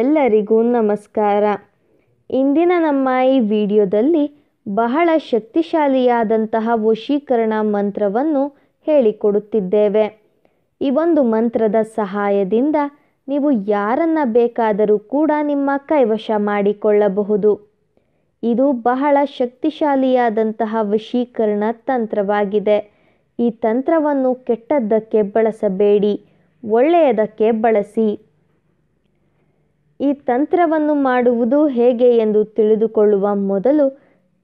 ಎಲ್ಲರಿಗೂ ನಮಸ್ಕಾರ ಇಂದಿನ ನಮ್ಮ ಈ ವಿಡಿಯೋದಲ್ಲಿ ಬಹಳ ಶಕ್ತಿಶಾಲಿಯಾದಂತಹ ವಶೀಕರಣ ಮಂತ್ರವನ್ನು ಹೇಳಿಕೊಡುತ್ತಿದ್ದೇವೆ ಈ ಒಂದು ಮಂತ್ರದ ಸಹಾಯದಿಂದ ನೀವು ಯಾರನ್ನು ಬೇಕಾದರೂ ಕೂಡ ನಿಮ್ಮ ಕೈವಶ ಮಾಡಿಕೊಳ್ಳಬಹುದು ಇದು ಬಹಳ ಶಕ್ತಿಶಾಲಿಯಾದಂತಹ ವಶೀಕರಣ ತಂತ್ರವಾಗಿದೆ ಈ ತಂತ್ರವನ್ನು ಕೆಟ್ಟದ್ದಕ್ಕೆ ಬಳಸಬೇಡಿ ಒಳ್ಳೆಯದಕ್ಕೆ ಬಳಸಿ ಈ ತಂತ್ರವನ್ನು ಮಾಡುವುದು ಹೇಗೆ ಎಂದು ತಿಳಿದುಕೊಳ್ಳುವ ಮೊದಲು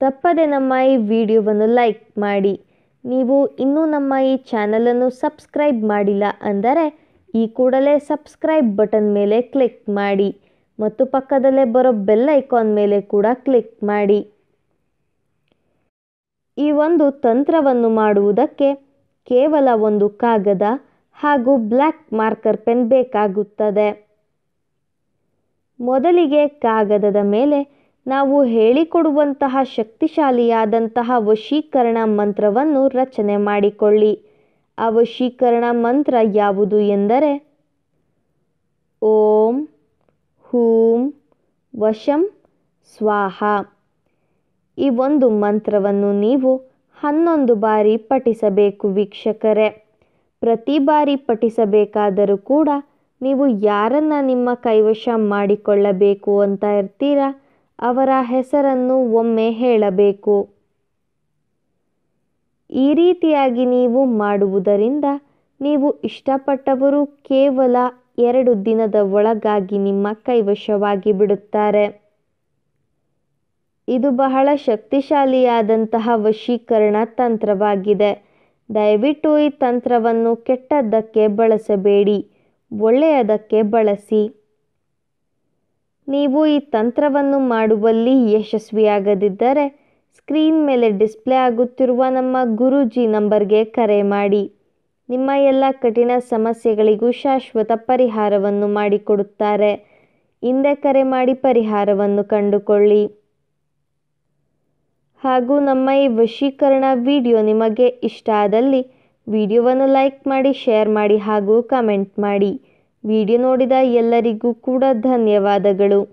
ತಪ್ಪದೆ ನಮ್ಮ ಈ ವಿಡಿಯೋವನ್ನು ಲೈಕ್ ಮಾಡಿ ನೀವು ಇನ್ನೂ ನಮ್ಮ ಈ ಚಾನಲನ್ನು ಸಬ್ಸ್ಕ್ರೈಬ್ ಮಾಡಿಲ್ಲ ಅಂದರೆ ಈ ಕೂಡಲೇ ಸಬ್ಸ್ಕ್ರೈಬ್ ಬಟನ್ ಮೇಲೆ ಕ್ಲಿಕ್ ಮಾಡಿ ಮತ್ತು ಪಕ್ಕದಲ್ಲೇ ಬರೋ ಬೆಲ್ ಐಕಾನ್ ಮೇಲೆ ಕೂಡ ಕ್ಲಿಕ್ ಮಾಡಿ ಈ ಒಂದು ತಂತ್ರವನ್ನು ಮಾಡುವುದಕ್ಕೆ ಕೇವಲ ಒಂದು ಕಾಗದ ಹಾಗೂ ಬ್ಲ್ಯಾಕ್ ಮಾರ್ಕರ್ ಪೆನ್ ಬೇಕಾಗುತ್ತದೆ ಮೊದಲಿಗೆ ಕಾಗದದ ಮೇಲೆ ನಾವು ಹೇಳಿಕೊಡುವಂತಹ ಶಕ್ತಿಶಾಲಿಯಾದಂತಹ ವಶೀಕರಣ ಮಂತ್ರವನ್ನು ರಚನೆ ಮಾಡಿಕೊಳ್ಳಿ ಆ ವಶೀಕರಣ ಮಂತ್ರ ಯಾವುದು ಎಂದರೆ ಓಂ ಹೂಂ ವಶಂ ಸ್ವಾಹ ಈ ಒಂದು ಮಂತ್ರವನ್ನು ನೀವು ಹನ್ನೊಂದು ಬಾರಿ ಪಠಿಸಬೇಕು ವೀಕ್ಷಕರೇ ಪ್ರತಿ ಬಾರಿ ಪಠಿಸಬೇಕಾದರೂ ಕೂಡ ನೀವು ಯಾರನ್ನು ನಿಮ್ಮ ಕೈವಶ ಮಾಡಿಕೊಳ್ಳಬೇಕು ಅಂತ ಇರ್ತೀರ ಅವರ ಹೆಸರನ್ನು ಒಮ್ಮೆ ಹೇಳಬೇಕು ಈ ರೀತಿಯಾಗಿ ನೀವು ಮಾಡುವುದರಿಂದ ನೀವು ಇಷ್ಟಪಟ್ಟವರು ಕೇವಲ ಎರಡು ದಿನದ ಒಳಗಾಗಿ ನಿಮ್ಮ ಕೈವಶವಾಗಿ ಬಿಡುತ್ತಾರೆ ಇದು ಬಹಳ ಶಕ್ತಿಶಾಲಿಯಾದಂತಹ ವಶೀಕರಣ ತಂತ್ರವಾಗಿದೆ ದಯವಿಟ್ಟು ಈ ತಂತ್ರವನ್ನು ಕೆಟ್ಟದ್ದಕ್ಕೆ ಬಳಸಬೇಡಿ ಒಳ್ಳೆಯದಕ್ಕೆ ಬಳಸಿ ನೀವು ಈ ತಂತ್ರವನ್ನು ಮಾಡುವಲ್ಲಿ ಯಶಸ್ವಿಯಾಗದಿದ್ದರೆ ಸ್ಕ್ರೀನ್ ಮೇಲೆ ಡಿಸ್ಪ್ಲೇ ಆಗುತ್ತಿರುವ ನಮ್ಮ ಗುರೂಜಿ ನಂಬರ್ಗೆ ಕರೆ ಮಾಡಿ ನಿಮ್ಮ ಎಲ್ಲ ಕಠಿಣ ಸಮಸ್ಯೆಗಳಿಗೂ ಶಾಶ್ವತ ಪರಿಹಾರವನ್ನು ಮಾಡಿಕೊಡುತ್ತಾರೆ ಹಿಂದೆ ಕರೆ ಮಾಡಿ ಪರಿಹಾರವನ್ನು ಕಂಡುಕೊಳ್ಳಿ ಹಾಗೂ ನಮ್ಮ ಈ ವಶೀಕರಣ ವಿಡಿಯೋ ನಿಮಗೆ ಇಷ್ಟ ಆದಲ್ಲಿ ವಿಡಿಯೋವನ್ನು ಲೈಕ್ ಮಾಡಿ ಶೇರ್ ಮಾಡಿ ಹಾಗೂ ಕಮೆಂಟ್ ಮಾಡಿ ವಿಡಿಯೋ ನೋಡಿದ ಎಲ್ಲರಿಗೂ ಕೂಡ ಧನ್ಯವಾದಗಳು